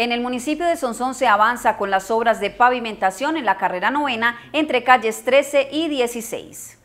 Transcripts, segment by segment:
En el municipio de Sonsón se avanza con las obras de pavimentación en la carrera novena entre calles 13 y 16.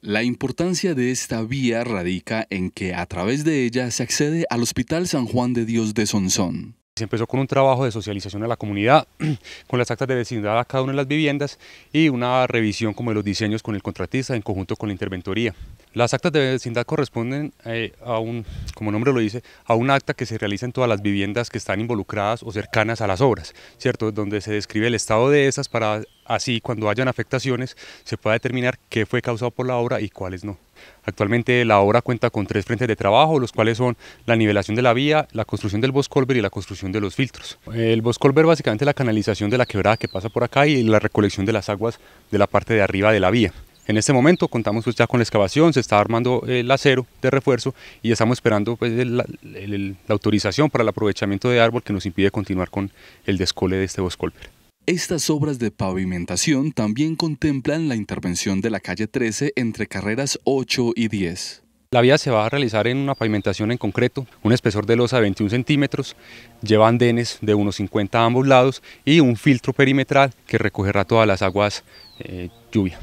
La importancia de esta vía radica en que a través de ella se accede al Hospital San Juan de Dios de Sonsón. Se empezó con un trabajo de socialización a la comunidad, con las actas de vecindad a cada una de las viviendas y una revisión como de los diseños con el contratista en conjunto con la interventoría. Las actas de vecindad corresponden eh, a un, como nombre lo dice, a un acta que se realiza en todas las viviendas que están involucradas o cercanas a las obras, ¿cierto? Donde se describe el estado de esas para así cuando hayan afectaciones se pueda determinar qué fue causado por la obra y cuáles no. Actualmente la obra cuenta con tres frentes de trabajo, los cuales son la nivelación de la vía, la construcción del boscolver y la construcción de los filtros. El boscolver básicamente la canalización de la quebrada que pasa por acá y la recolección de las aguas de la parte de arriba de la vía. En este momento contamos pues ya con la excavación, se está armando el acero de refuerzo y estamos esperando pues, la, la autorización para el aprovechamiento de árbol que nos impide continuar con el descole de este boscolver. Estas obras de pavimentación también contemplan la intervención de la calle 13 entre carreras 8 y 10. La vía se va a realizar en una pavimentación en concreto, un espesor de losa de 21 centímetros, lleva andenes de unos 50 a ambos lados y un filtro perimetral que recogerá todas las aguas eh, lluvia.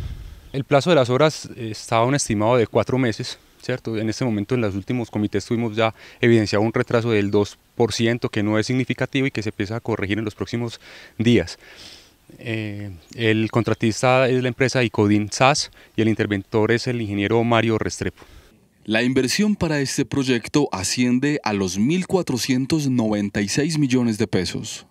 El plazo de las obras eh, está un estimado de cuatro meses, ¿cierto? En este momento en los últimos comités tuvimos ya evidenciado un retraso del 2% que no es significativo y que se empieza a corregir en los próximos días. Eh, el contratista es la empresa Icodin SAS y el interventor es el ingeniero Mario Restrepo. La inversión para este proyecto asciende a los 1.496 millones de pesos.